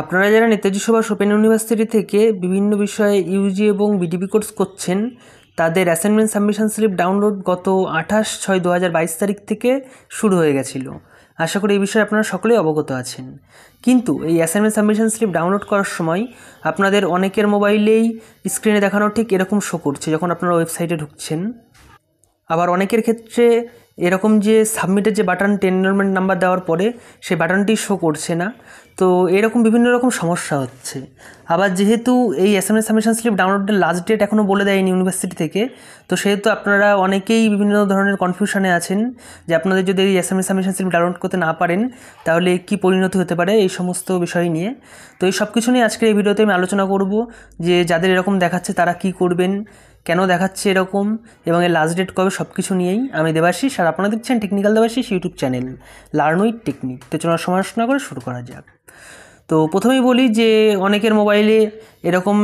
আপনারা যারা Netaji Subhash open university থেকে বিভিন্ন বিষয়ে ইউজি এবং বিডিবি কোর্স করছেন তাদের অ্যাসাইনমেন্ট সাবমিশন স্লিপ ডাউনলোড গত আঠাশ ছয় দু তারিখ থেকে শুরু হয়ে গেছিল আশা করি এই বিষয়ে আপনারা সকলেই অবগত আছেন কিন্তু এই অ্যাসাইনমেন্ট সাবমিশন স্লিপ ডাউনলোড করার সময় আপনাদের অনেকের মোবাইলেই স্ক্রিনে দেখানো ঠিক এরকম শো করছে যখন আপনারা ওয়েবসাইটে ঢুকছেন আবার অনেকের ক্ষেত্রে এরকম যে সাবমিটের যে বাটন টেন এনরোলমেন্ট নাম্বার দেওয়ার পরে সেই বাটনটি শো করছে না তো এরকম বিভিন্ন রকম সমস্যা হচ্ছে আবার যেহেতু এই অ্যাসাইনমেন্ট সাবমিশন স্লিপ ডাউনলোডের লাস্ট ডেট এখনও বলে দেয়নি ইউনিভার্সিটি থেকে তো সেহেতু আপনারা অনেকেই বিভিন্ন ধরনের কনফিউশনে আছেন যে আপনাদের যদি এই অ্যাসাইনমেন্ট সাবমিশন স্লিপ ডাউনলোড করতে না পারেন তাহলে কি পরিণতি হতে পারে এই সমস্ত বিষয় নিয়ে তো এই সব কিছু নিয়ে আজকের এই ভিডিওতে আমি আলোচনা করব যে যাদের এরকম দেখাচ্ছে তারা কি করবেন কেন দেখাচ্ছে এরকম এবং এর লাস্ট ডেট কবে সব কিছু নিয়েই আমি দেবাশিস আর আপনারা দেখছেন technical Debashis YouTube channel learn with technique তো চলো সমালোচনা করে শুরু করা যাক তো প্রথমেই বলি যে অনেকের মোবাইলে এরকম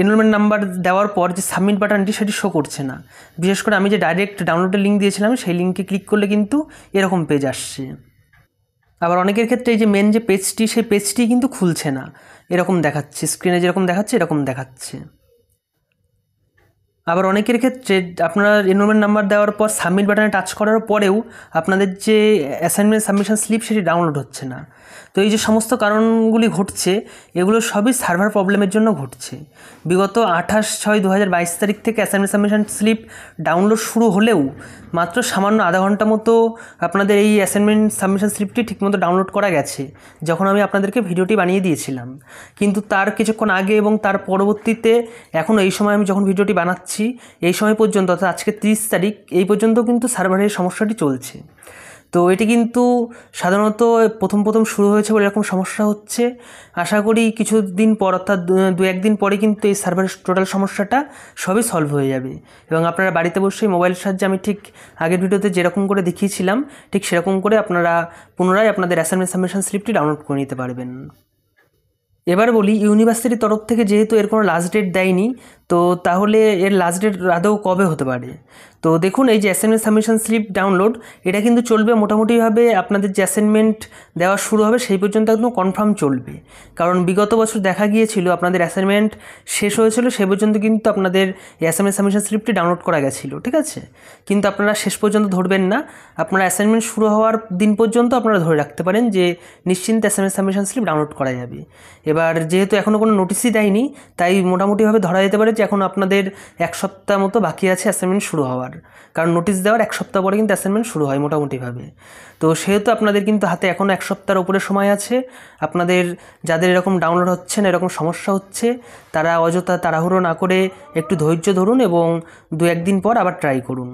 এনরোলমেন্ট নাম্বার দেওয়ার পর যে সাবমিট বাটনটি সেটি শো করছে না বিশেষ করে আমি যে ডাইরেক্ট ডাউনলোডের লিঙ্ক দিয়েছিলাম সেই লিঙ্কে ক্লিক করলে কিন্তু এরকম পেজ আসছে আবার অনেকের ক্ষেত্রে এই যে মেন যে পেজটি সেই পেজটি কিন্তু খুলছে না এরকম দেখাচ্ছে স্ক্রিনে যেরকম দেখাচ্ছে এরকম দেখাচ্ছে আবার অনেকের ক্ষেত্রে আপনার এনরোলমেন্ট নাম্বার দেওয়ার পর সাবমিট বাটনে টাচ করার পরেও আপনাদের যে অ্যাসাইনমেন্ট সাবমিশন স্লিপ সেটি ডাউনলোড হচ্ছে না তো এই যে সমস্ত কারণগুলি ঘটছে এগুলো সবই সার্ভার প্রবলেমের জন্য ঘটছে বিগত আঠাশ ছয় দু হাজার বাইশ তারিখ থেকে অ্যাসাইনমেন্ট সাবমিশন স্লিপ ডাউনলোড শুরু হলেও মাত্র সামান্য আধা ঘন্টা মতো আপনাদের এই অ্যাসাইনমেন্ট সাবমিশন স্লিপটি ঠিকমতো ডাউনলোড করা গেছে যখন আমি আপনাদেরকে ভিডিওটি বানিয়ে দিয়েছিলাম কিন্তু তার কিছুক্ষণ আগে এবং তার পরবর্তীতে এখন এই সময় আমি যখন ভিডিওটি বানাচ্ছি এই সময় পর্যন্ত অর্থাৎ আজকে তিরিশ তারিখ এই পর্যন্ত কিন্তু সার্ভারের সমস্যাটি চলছে তো এটি কিন্তু সাধারণত প্রথম প্রথম শুরু হয়েছে বলে এরকম সমস্যা হচ্ছে আশা করি কিছু দিন পর অর্থাৎ দু একদিন পরে কিন্তু এই সার্ভারের টোটাল সমস্যাটা সবই সলভ হয়ে যাবে এবং আপনারা বাড়িতে বসেই মোবাইলের সাহায্যে আমি ঠিক আগের ভিডিওতে যেরকম করে দেখিয়েছিলাম ঠিক সেরকম করে আপনারা পুনরায় আপনাদের অ্যাসাইনমেন্ট সাবমিশন স্লিপটি ডাউনলোড করে নিতে পারবেন এবার বলি ইউনিভার্সিটির তরফ থেকে যেহেতু এর কোনো লাস্ট ডেট দেয়নি তো তাহলে এর লাস্ট ডেট আদৌ কবে হতে পারে তো দেখুন এই যে অ্যাসাইনমেন্ট সাবমিশন স্লিপ ডাউনলোড এটা কিন্তু চলবে মোটামুটিভাবে আপনাদের যে অ্যাসাইনমেন্ট দেওয়া শুরু হবে সেই পর্যন্ত একদম কনফার্ম চলবে কারণ বিগত বছর দেখা গিয়েছিল আপনাদের অ্যাসাইনমেন্ট শেষ হয়েছিল সেই পর্যন্ত কিন্তু আপনাদের এই অ্যাসাইনমেন্ট সাবমিশন স্লিপটি ডাউনলোড করা গেছিলো ঠিক আছে কিন্তু আপনারা শেষ পর্যন্ত ধরবেন না আপনারা অ্যাসাইনমেন্ট শুরু হওয়ার দিন পর্যন্ত আপনারা ধরে রাখতে পারেন যে নিশ্চিন্তে অ্যাসাইনমেন্ট সাবমিশন স্লিপ ডাউনলোড করা যাবে এবার যেহেতু এখনও কোনো নোটিশই দেয়নি তাই মোটামুটিভাবে ধরা যেতে পারে যে এখন আপনাদের এক সপ্তাহ মতো বাকি আছে অ্যাসাইনমেন্ট শুরু হওয়ার কারণ নোটিশ দেওয়ার এক সপ্তাহ পরে কিন্তু অ্যাসাইনমেন্ট শুরু হয় মোটামুটিভাবে তো সেহেতু আপনাদের কিন্তু হাতে এখন এক সপ্তাহের ওপরে সময় আছে আপনাদের যাদের এরকম ডাউনলোড হচ্ছে না এরকম সমস্যা হচ্ছে তারা অযথা তাড়াহুড়ো না করে একটু ধৈর্য ধরুন এবং দু একদিন পর আবার ট্রাই করুন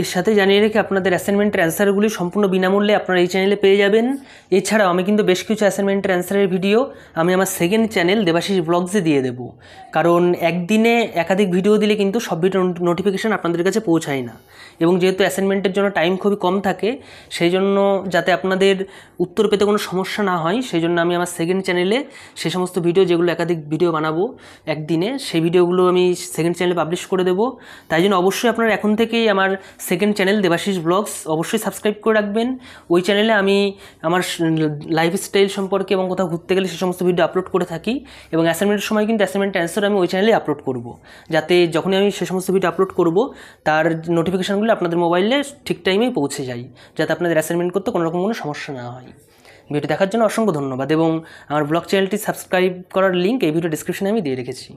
এর সাথে জানিয়ে রেখে আপনাদের অ্যাসাইনমেন্টের অ্যান্সারগুলি সম্পূর্ণ বিনামূল্যে আপনারা এই চ্যানেলে পেয়ে যাবেন এছাড়াও আমি কিন্তু বেশ কিছু অ্যাসাইনমেন্টের অ্যান্সারের ভিডিও আমি আমার সেকেন্ড চ্যানেল দেবাশিস ব্লগসে দিয়ে দেবো কারণ একদিনে একাধিক ভিডিও দিলে কিন্তু সব ভিডিও নোটিফিকেশান আপনাদের কাছে পৌঁছায় না এবং যেহেতু অ্যাসাইনমেন্টের জন্য টাইম খুবই কম থাকে সেই জন্য যাতে আপনাদের উত্তর পেতে কোনো সমস্যা না হয় সেই জন্য আমি আমার সেকেন্ড চ্যানেলে সে সমস্ত ভিডিও যেগুলো একাধিক ভিডিও বানাবো একদিনে সেই ভিডিওগুলো আমি সেকেন্ড চ্যানেলে পাবলিশ করে দেবো তাই জন্য অবশ্যই আপনারা এখন থেকেই আমার সেকেন্ড চ্যানেল দেবাশিস ব্লগস অবশ্যই সাবস্ক্রাইব করে রাখবেন ওই চ্যানেলে আমি আমার লাইফস্টাইল সম্পর্কে এবং কোথাও ঘুরতে গেলে সে সমস্ত ভিডিও আপলোড করে থাকি এবং অ্যাসাইনমেন্টের সময় কিন্তু অ্যাসাইনমেন্ট অ্যান্সার আমি ওই চ্যানেলে আপলোড করব যাতে যখনই আমি সে সমস্ত ভিডিও আপলোড করব তার নোটিফিকেশানগুলো আপনাদের মোবাইলে ঠিক টাইমে পৌঁছে যায় যাতে আপনাদের অ্যাসাইনমেন্ট করতে কোনো রকম কোনো সমস্যা না হয় ভিডিও দেখার জন্য অসংখ্য ধন্যবাদ এবং আমার ব্লগ চ্যানেলটি সাবস্ক্রাইব করার লিঙ্ক এই ভিডিও ডিসক্রিপশানে আমি দিয়ে রেখেছি